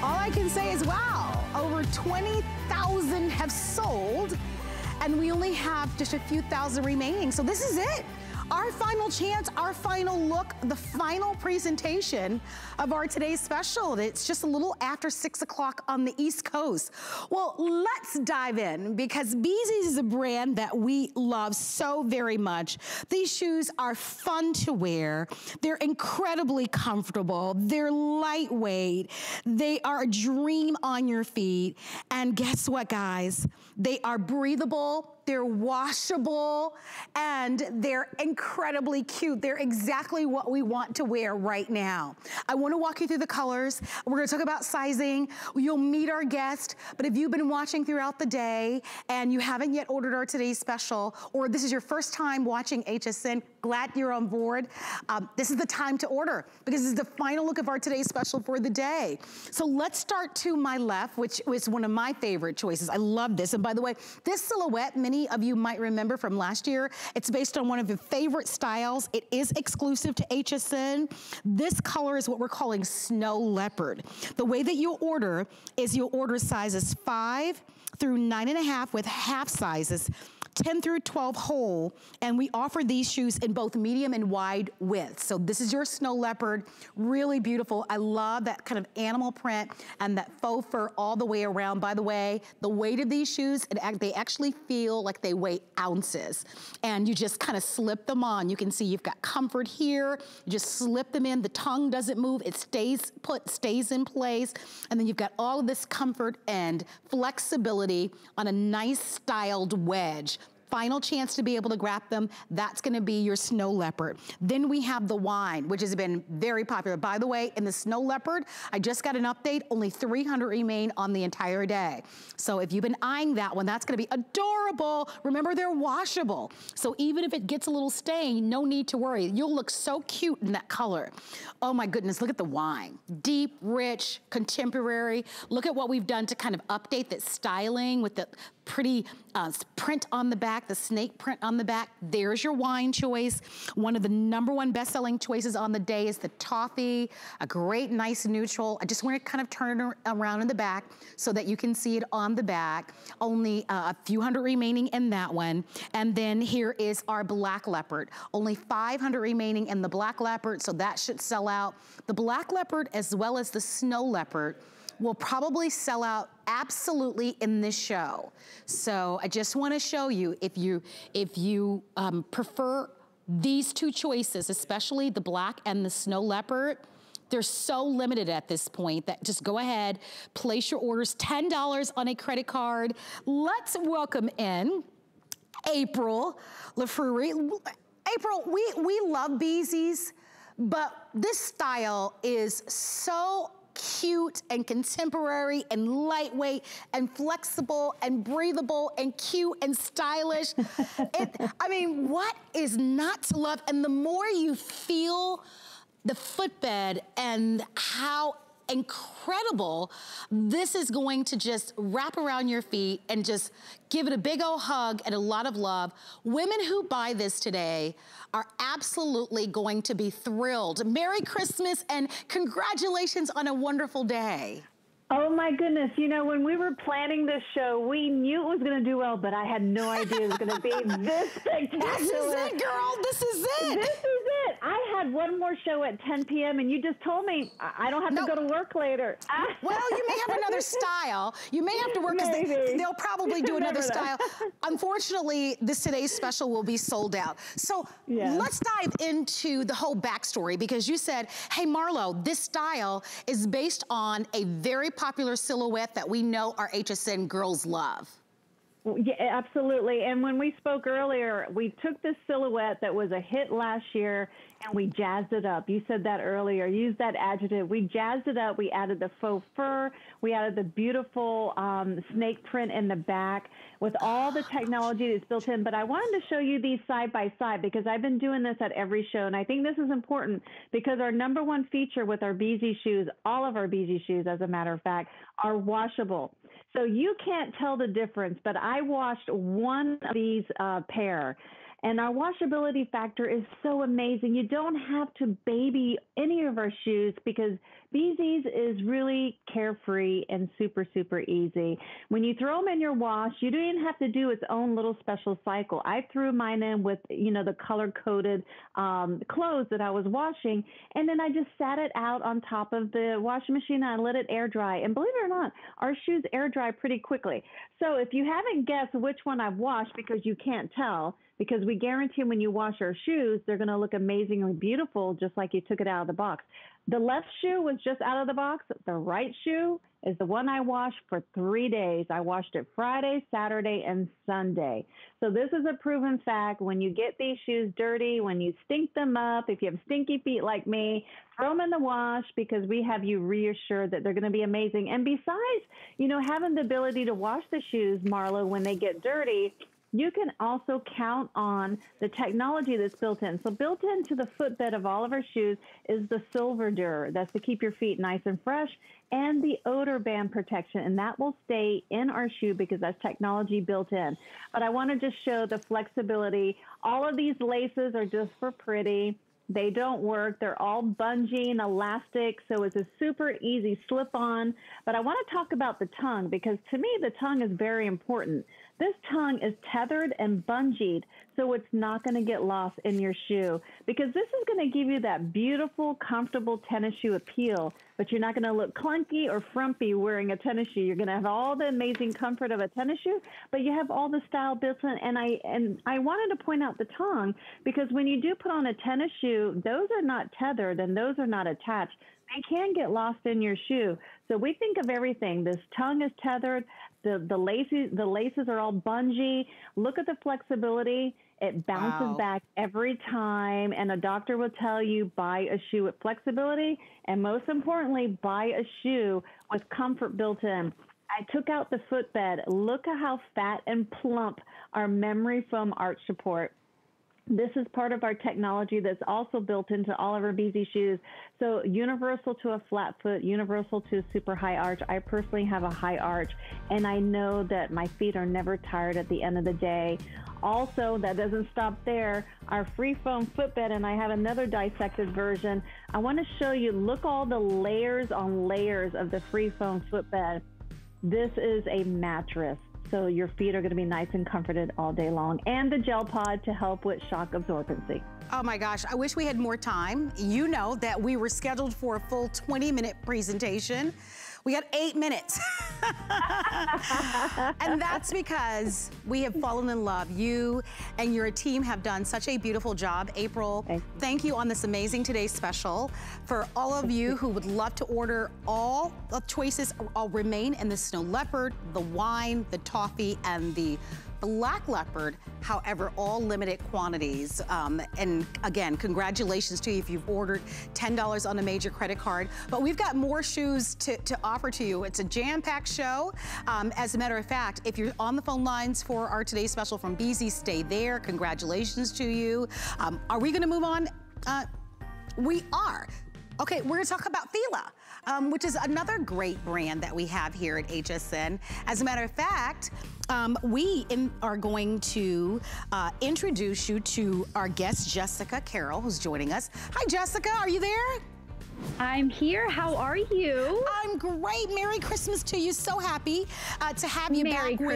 All I can say is, wow, over 20,000 have sold and we only have just a few thousand remaining. So this is it. Our final chance, our final look, the final presentation of our today's special. It's just a little after six o'clock on the East Coast. Well, let's dive in because Beezy's is a brand that we love so very much. These shoes are fun to wear. They're incredibly comfortable. They're lightweight. They are a dream on your feet. And guess what, guys? They are breathable, they're washable, and they're incredible incredibly cute. They're exactly what we want to wear right now. I wanna walk you through the colors. We're gonna talk about sizing. You'll meet our guest, but if you've been watching throughout the day and you haven't yet ordered our today's special, or this is your first time watching HSN, glad you're on board. Um, this is the time to order because this is the final look of our today's special for the day. So let's start to my left, which was one of my favorite choices. I love this. And by the way, this silhouette, many of you might remember from last year, it's based on one of your favorite favorite styles. It is exclusive to HSN. This color is what we're calling snow leopard. The way that you order is you order sizes five through nine and a half with half sizes 10 through 12 hole, and we offer these shoes in both medium and wide width. So this is your snow leopard, really beautiful. I love that kind of animal print and that faux fur all the way around. By the way, the weight of these shoes, it, they actually feel like they weigh ounces. And you just kind of slip them on. You can see you've got comfort here. You just slip them in. The tongue doesn't move. It stays put, stays in place. And then you've got all of this comfort and flexibility on a nice styled wedge Final chance to be able to grab them. That's gonna be your snow leopard. Then we have the wine, which has been very popular. By the way, in the snow leopard, I just got an update, only 300 remain on the entire day. So if you've been eyeing that one, that's gonna be adorable. Remember, they're washable. So even if it gets a little stain, no need to worry. You'll look so cute in that color. Oh my goodness, look at the wine. Deep, rich, contemporary. Look at what we've done to kind of update that styling with the pretty uh, print on the back, the snake print on the back. There's your wine choice. One of the number one best-selling choices on the day is the toffee, a great, nice neutral. I just want to kind of turn it around in the back so that you can see it on the back. Only uh, a few hundred remaining in that one. And then here is our black leopard. Only 500 remaining in the black leopard, so that should sell out. The black leopard as well as the snow leopard will probably sell out absolutely in this show. So I just wanna show you if you, if you um, prefer these two choices, especially the black and the snow leopard, they're so limited at this point that just go ahead, place your orders, $10 on a credit card. Let's welcome in April LaFruery. April, we, we love Beezy's, but this style is so cute and contemporary and lightweight and flexible and breathable and cute and stylish. it, I mean, what is not to love? And the more you feel the footbed and how incredible. This is going to just wrap around your feet and just give it a big old hug and a lot of love. Women who buy this today are absolutely going to be thrilled. Merry Christmas and congratulations on a wonderful day. Oh my goodness. You know, when we were planning this show, we knew it was going to do well, but I had no idea it was going to be this spectacular. This is it, girl. This is it. This is I had one more show at 10 p.m. and you just told me I don't have no. to go to work later. well, you may have another style. You may have to work because they, will probably do another style. Unfortunately, this today's special will be sold out. So let's dive into the whole backstory because you said, hey, Marlo, this style is based on a very popular silhouette that we know our HSN girls love. Yeah, absolutely. And when we spoke earlier, we took this silhouette that was a hit last year and we jazzed it up. You said that earlier. Use that adjective. We jazzed it up. We added the faux fur. We added the beautiful um, snake print in the back with all the technology that's built in. But I wanted to show you these side by side because I've been doing this at every show. And I think this is important because our number one feature with our BZ shoes, all of our BZ shoes, as a matter of fact, are washable. So you can't tell the difference, but I washed one of these uh, pair and our washability factor is so amazing. You don't have to baby any of our shoes because BZ's is really carefree and super, super easy. When you throw them in your wash, you don't even have to do its own little special cycle. I threw mine in with, you know, the color coded um, clothes that I was washing. And then I just sat it out on top of the washing machine and I let it air dry. And believe it or not, our shoes air dry pretty quickly. So if you haven't guessed which one I've washed because you can't tell, because we guarantee when you wash our shoes, they're going to look amazingly beautiful, just like you took it out of the box. The left shoe was just out of the box. The right shoe is the one I washed for three days. I washed it Friday, Saturday, and Sunday. So this is a proven fact. When you get these shoes dirty, when you stink them up, if you have stinky feet like me, throw them in the wash because we have you reassured that they're going to be amazing. And besides, you know, having the ability to wash the shoes, Marlo, when they get dirty, you can also count on the technology that's built in. So built into the footbed of all of our shoes is the silver dur. That's to keep your feet nice and fresh and the odor band protection. And that will stay in our shoe because that's technology built in. But I want to just show the flexibility. All of these laces are just for pretty. They don't work. They're all bungee and elastic. So it's a super easy slip on. But I want to talk about the tongue because to me, the tongue is very important. This tongue is tethered and bungeed, so it's not going to get lost in your shoe because this is going to give you that beautiful, comfortable tennis shoe appeal, but you're not going to look clunky or frumpy wearing a tennis shoe. You're going to have all the amazing comfort of a tennis shoe, but you have all the style built in. And I, and I wanted to point out the tongue because when you do put on a tennis shoe, those are not tethered and those are not attached they can get lost in your shoe. So we think of everything. This tongue is tethered. The the laces the laces are all bungee. Look at the flexibility. It bounces wow. back every time, and a doctor will tell you buy a shoe with flexibility, and most importantly, buy a shoe with comfort built in. I took out the footbed. Look at how fat and plump our memory foam arch support this is part of our technology that's also built into all of our BZ shoes. So universal to a flat foot, universal to a super high arch. I personally have a high arch and I know that my feet are never tired at the end of the day. Also, that doesn't stop there. Our free foam footbed and I have another dissected version. I want to show you, look all the layers on layers of the free foam footbed. This is a mattress. So your feet are going to be nice and comforted all day long, and the gel pod to help with shock absorbency. Oh my gosh, I wish we had more time. You know that we were scheduled for a full 20 minute presentation. We got eight minutes. and that's because we have fallen in love. You and your team have done such a beautiful job. April, thank you, thank you on this amazing Today special. For all of you who would love to order, all the choices will remain in the snow leopard, the wine, the toffee, and the black leopard, however, all limited quantities. Um, and again, congratulations to you if you've ordered $10 on a major credit card. But we've got more shoes to, to offer to you. It's a jam-packed show. Um, as a matter of fact, if you're on the phone lines for our today's special from BZ, stay there. Congratulations to you. Um, are we gonna move on? Uh, we are. Okay, we're gonna talk about Fila um, which is another great brand that we have here at HSN. As a matter of fact, um, we in, are going to uh, introduce you to our guest, Jessica Carroll, who's joining us. Hi, Jessica, are you there? I'm here. How are you? I'm great. Merry Christmas to you. So happy uh, to have you Merry back Christmas. with